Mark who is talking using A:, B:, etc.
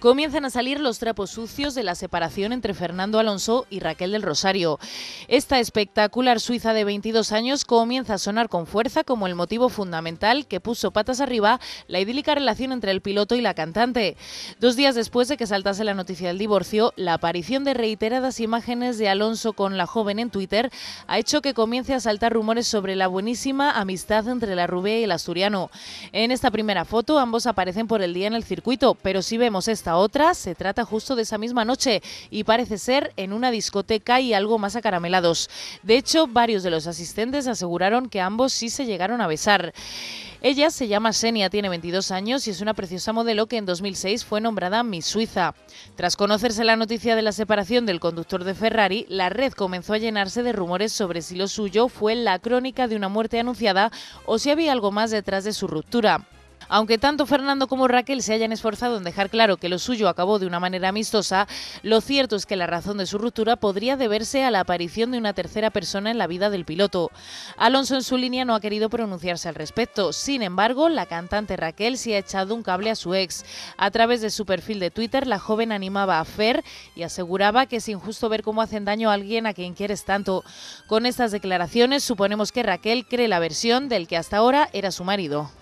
A: comienzan a salir los trapos sucios de la separación entre Fernando Alonso y Raquel del Rosario. Esta espectacular suiza de 22 años comienza a sonar con fuerza como el motivo fundamental que puso patas arriba la idílica relación entre el piloto y la cantante. Dos días después de que saltase la noticia del divorcio, la aparición de reiteradas imágenes de Alonso con la joven en Twitter ha hecho que comience a saltar rumores sobre la buenísima amistad entre la rubia y el asturiano. En esta primera foto ambos aparecen por el día en el circuito, pero si vemos esta otra, se trata justo de esa misma noche y parece ser en una discoteca y algo más acaramelados. De hecho, varios de los asistentes aseguraron que ambos sí se llegaron a besar. Ella se llama Senia, tiene 22 años y es una preciosa modelo que en 2006 fue nombrada Miss Suiza. Tras conocerse la noticia de la separación del conductor de Ferrari, la red comenzó a llenarse de rumores sobre si lo suyo fue la crónica de una muerte anunciada o si había algo más detrás de su ruptura. Aunque tanto Fernando como Raquel se hayan esforzado en dejar claro que lo suyo acabó de una manera amistosa, lo cierto es que la razón de su ruptura podría deberse a la aparición de una tercera persona en la vida del piloto. Alonso en su línea no ha querido pronunciarse al respecto. Sin embargo, la cantante Raquel se ha echado un cable a su ex. A través de su perfil de Twitter, la joven animaba a Fer y aseguraba que es injusto ver cómo hacen daño a alguien a quien quieres tanto. Con estas declaraciones, suponemos que Raquel cree la versión del que hasta ahora era su marido.